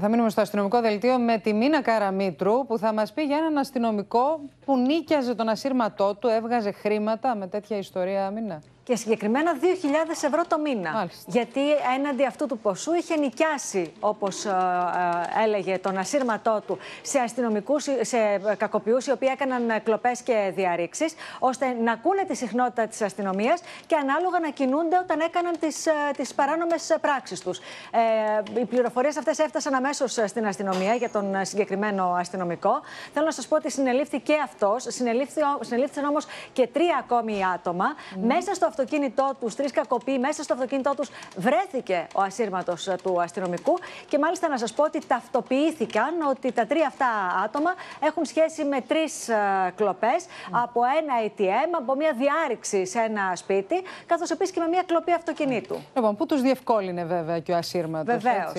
θα μείνουμε στο αστυνομικό δελτίο με τη Μίνα Καραμίτρου που θα μας πει για έναν αστυνομικό που νίκιαζε τον ασύρματό του, έβγαζε χρήματα με τέτοια ιστορία, Μίνα και συγκεκριμένα 2.000 ευρώ το μήνα. Γιατί έναντι αυτού του ποσού είχε νοικιάσει, όπως ε, ε, έλεγε, τον ασύρματό του σε αστυνομικούς, σε κακοποιούς οι οποίοι έκαναν κλοπές και διαρρήξεις, ώστε να ακούνε τη συχνότητα της αστυνομίας και ανάλογα να κινούνται όταν έκαναν τις τις ε, παράνομες πράξεις τους. Ε, οι πληροφορίες αυτές έφτασαν αμέσως στην αστυνομία για τον συγκεκριμένο αστυνομικό. Θέλω να σας πω ότι συνελήφθη και αυτός. Συνελήφθησαν όμως και τρία ακόμη άτομα. Μέσα στο αυτοκίνητό τους, τρεις κακοποιοί, μέσα στο αυτοκίνητό τους βρέθηκε ο ασύρματος ε, του αστυνομικού. Και μάλιστα να σας πω ότι ταυτοποιήθηκαν ότι τα τρία αυτά άτομα έχουν σχέση με τρεις ε, κλοπές ναι. από ένα ATM, από μια διάρρηξη σε ένα σπίτι, καθώς επίσης και με μια κλοπή αυτοκινήτου. Λοιπόν, που τους διευκόλυνε βέβαια και ο ασύρματος. Βεβαίως.